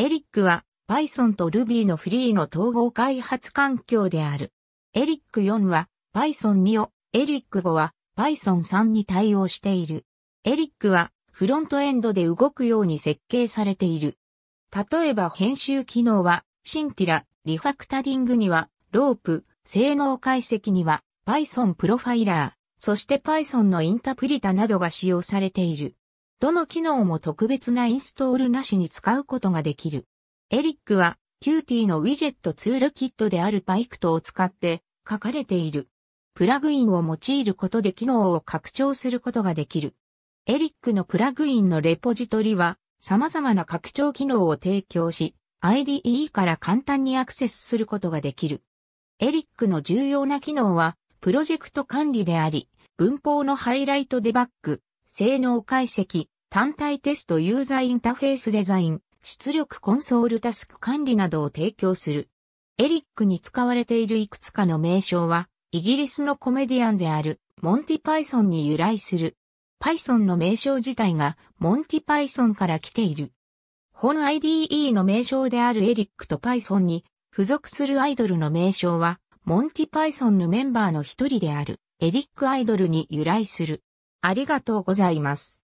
エリックは Python と Ruby のフリーの統合開発環境である。エリック4は Python 2を、エリック5は Python 3に対応している。エリックはフロントエンドで動くように設計されている。例えば編集機能は、シンティラ、リファクタリングには、ロープ、性能解析には、Python プロファイラー、そして Python のインタプリタなどが使用されている。どの機能も特別なインストールなしに使うことができる。エリックは、キューティのウィジェットツールキットであるパイクトを使って書かれている。プラグインを用いることで機能を拡張することができる。エリックのプラグインのレポジトリは様々な拡張機能を提供し、IDE から簡単にアクセスすることができる。エリックの重要な機能は、プロジェクト管理であり、文法のハイライトデバッグ、性能解析、単体テストユーザーインターフェースデザイン、出力コンソールタスク管理などを提供する。エリックに使われているいくつかの名称は、イギリスのコメディアンである、モンティ・パイソンに由来する。パイソンの名称自体が、モンティ・パイソンから来ている。本 IDE の名称であるエリックとパイソンに、付属するアイドルの名称は、モンティ・パイソンのメンバーの一人である、エリック・アイドルに由来する。ありがとうございます。